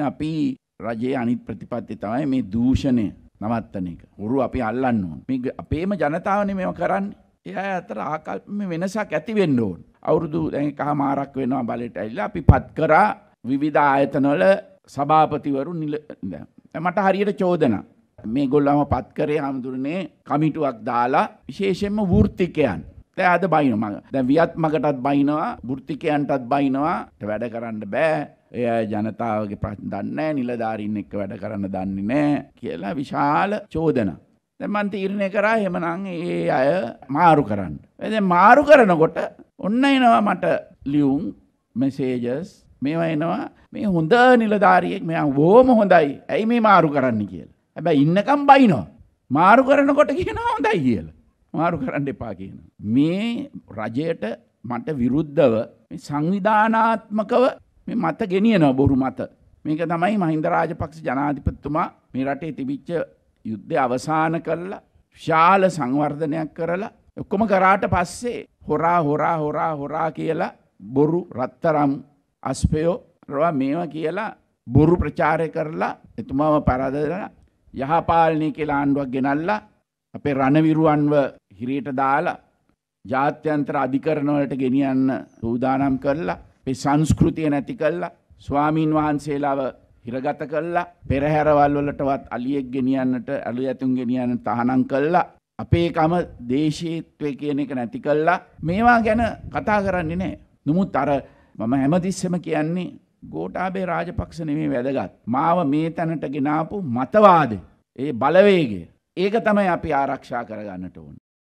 අපි රජයේ අනිත් ප්‍රතිපත්තිය තමයි මේ දූෂණය නවත්තන එක. උරු අපි අල්ලන්න ඕන. මේ අපේම ජනතාවනේ මේව කරන්නේ. ඒ අය අතර ආකල්ප වෙනසක් ඇති වෙන්න ඕන. අවුරුදු දැන් එකහමාරක් වෙනවා බලයට ඇවිල්ලා අපි පත් කරා විවිධ ආයතනවල සභාපතිවරු නිල මට හරියට චෝදනා. මේ ගොල්ලම පත් කරේ හාමුදුරනේ කමිටුවක් දාලා විශේෂයෙන්ම වෘත්තිකයන් ඇද බයින මඟ දැ වියත් මකටත් බයිනවා බෘතිකයන්ටත් බයිනවා වැඩ කරන්න බෑ එය ජනතාවගේ ප්‍රශ් දන්න නිලධාරින් එක්ක වැඩ කරන්න දන්නේ නෑ කියලා විශාල චෝදන. දැමන් තීරණය කරා හෙමනං ඒ අය මාරු කරන්න. ඇද මාරු කරනකොට ඔන්න එනවා මට ලියුම් මෙසේජස් මේවා එනවා මේ හොඳ නිලධාරියෙක් මෙ බෝම හොඳයි ඇයි මේ මාරු කරන්න කියලා. හැබැ ඉන්නකම් බයිනෝ. මාරු කරනකොට කියන හොඳයි කියලා. මාරු කරන්න එපා කියන. මේ රජයට මට විරුද්ධව සංවිධානාත්මකව මේ මත ගෙනියන බොරු මත. මේක තමයි මහින්ද රාජපක්ෂ ජනාධිපතිතුමා මේ රටේ තිබිච්ච යුද්ධය අවසාන කරලා විශාල සංවර්ධනයක් කරලා ඔක්කොම කරාට පස්සේ හොරා හොරා හොරා හොරා කියලා බොරු රත්තරම් අස්පයෝ රවා මේවා කියලා බොරු ප්‍රචාරය කරලා එතුමාම පරදලා යහපාලනය කියලා ආණ්ඩුවක් ගෙනල්ලා අපේ රණවිරුවන්ව හිරේට දාලා ජාත්‍යන්තර අධිකරණවලට ගෙනියන්න සූදානම් කරලා පේ සංස්කෘතිය නැති කල්ලා ස්වාමීන් වහන්සේලාව හිරගත කල්ලා පෙරහැරවල් වලටවත් අලියෙක් ගෙනියන්නට ඇලු ඇතුන් ගෙනියන්න තහනම් කල්ලා අපේකම දේශීත්වය කියන එක නැති කල්ලා මේවා ගැන කතා කරන්නේ නෑ. නමුත් අර මම හැමතිස්සම කියන්නේ ගෝටාබේ රාජපක්ෂ නෙමේ වැදගත්. මාව මේ තැනට ගෙනාපු මතවාද. ඒ බලවේගය. ඒක තමයි අපි ආරක්ෂා කරගන්නට ඕන.